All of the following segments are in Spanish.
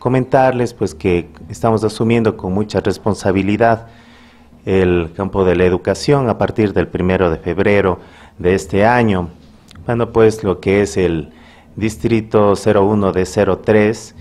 comentarles pues que estamos asumiendo con mucha responsabilidad el campo de la educación a partir del primero de febrero de este año, cuando pues lo que es el distrito 01 de 03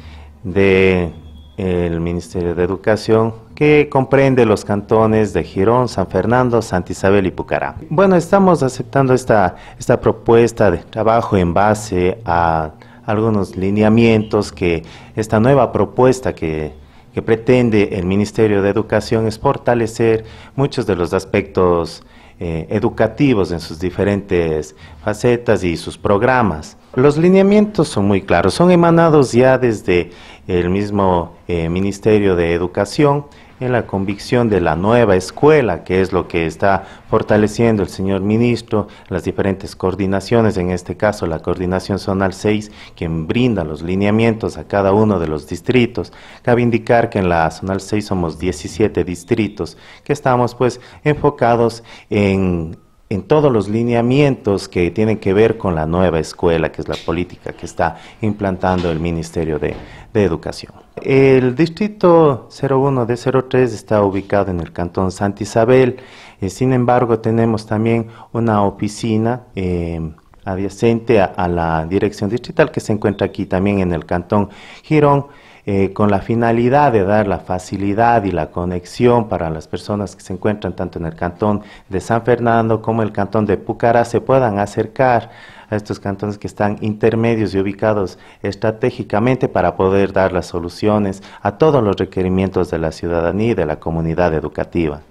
de el Ministerio de Educación que comprende los cantones de Girón, San Fernando, Santa Isabel y Pucará. Bueno, estamos aceptando esta, esta propuesta de trabajo en base a algunos lineamientos que esta nueva propuesta que, pretende el Ministerio de Educación es fortalecer muchos de los aspectos eh, educativos en sus diferentes facetas y sus programas. Los lineamientos son muy claros, son emanados ya desde el mismo eh, Ministerio de Educación, en la convicción de la nueva escuela, que es lo que está fortaleciendo el señor ministro, las diferentes coordinaciones, en este caso la coordinación zonal 6, quien brinda los lineamientos a cada uno de los distritos. Cabe indicar que en la zonal 6 somos 17 distritos, que estamos pues enfocados en en todos los lineamientos que tienen que ver con la nueva escuela, que es la política que está implantando el Ministerio de, Educación. El distrito 01 de 03 está ubicado en el cantón Santa Isabel, eh, sin embargo tenemos también una oficina em, adyacente a la dirección distrital que se encuentra aquí también en el cantón Girón. Eh, con la finalidad de dar la facilidad y la conexión para las personas que se encuentran tanto en el cantón de San Fernando como el cantón de Pucará, se puedan acercar a estos cantones que están intermedios y ubicados estratégicamente para poder dar las soluciones a todos los requerimientos de la ciudadanía y de la comunidad educativa.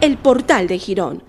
el portal de Girón.